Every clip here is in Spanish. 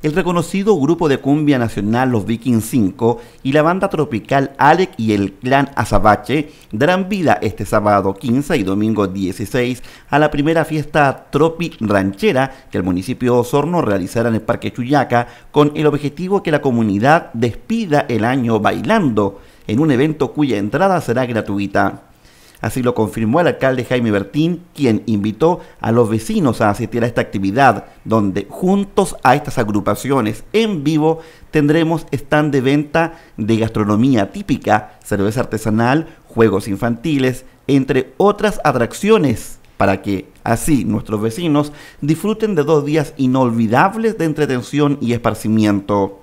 El reconocido grupo de cumbia nacional Los Vikings 5 y la banda tropical Alec y el clan Azabache darán vida este sábado 15 y domingo 16 a la primera fiesta tropi ranchera que el municipio de Osorno realizará en el Parque Chuyaca con el objetivo que la comunidad despida el año bailando en un evento cuya entrada será gratuita. Así lo confirmó el alcalde Jaime Bertín, quien invitó a los vecinos a asistir a esta actividad, donde juntos a estas agrupaciones en vivo tendremos stand de venta de gastronomía típica, cerveza artesanal, juegos infantiles, entre otras atracciones, para que así nuestros vecinos disfruten de dos días inolvidables de entretención y esparcimiento.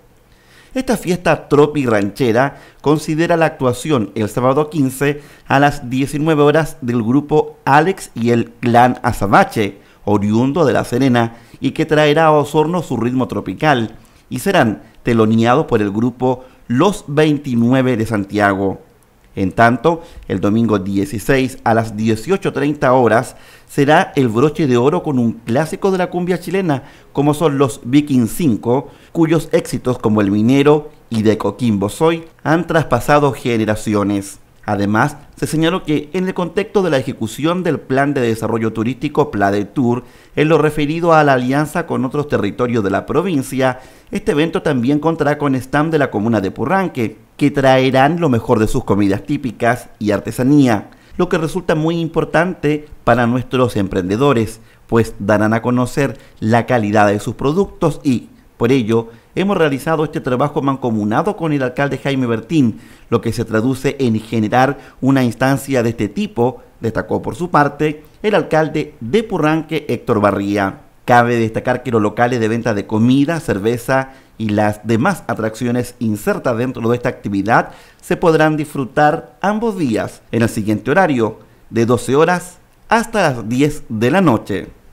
Esta fiesta tropi ranchera considera la actuación el sábado 15 a las 19 horas del grupo Alex y el clan Azabache, oriundo de La Serena, y que traerá a Osorno su ritmo tropical, y serán teloneados por el grupo Los 29 de Santiago. En tanto, el domingo 16 a las 18.30 horas será el broche de oro con un clásico de la cumbia chilena, como son los Viking 5, cuyos éxitos como El Minero y De Coquimbo Soy han traspasado generaciones. Además, se señaló que en el contexto de la ejecución del Plan de Desarrollo Turístico Pla de Tour, en lo referido a la alianza con otros territorios de la provincia, este evento también contará con stand de la comuna de Purranque, que traerán lo mejor de sus comidas típicas y artesanía, lo que resulta muy importante para nuestros emprendedores, pues darán a conocer la calidad de sus productos y, por ello, hemos realizado este trabajo mancomunado con el alcalde Jaime Bertín, lo que se traduce en generar una instancia de este tipo, destacó por su parte el alcalde de Purranque Héctor Barría. Cabe destacar que los locales de venta de comida, cerveza y las demás atracciones insertas dentro de esta actividad se podrán disfrutar ambos días en el siguiente horario, de 12 horas hasta las 10 de la noche.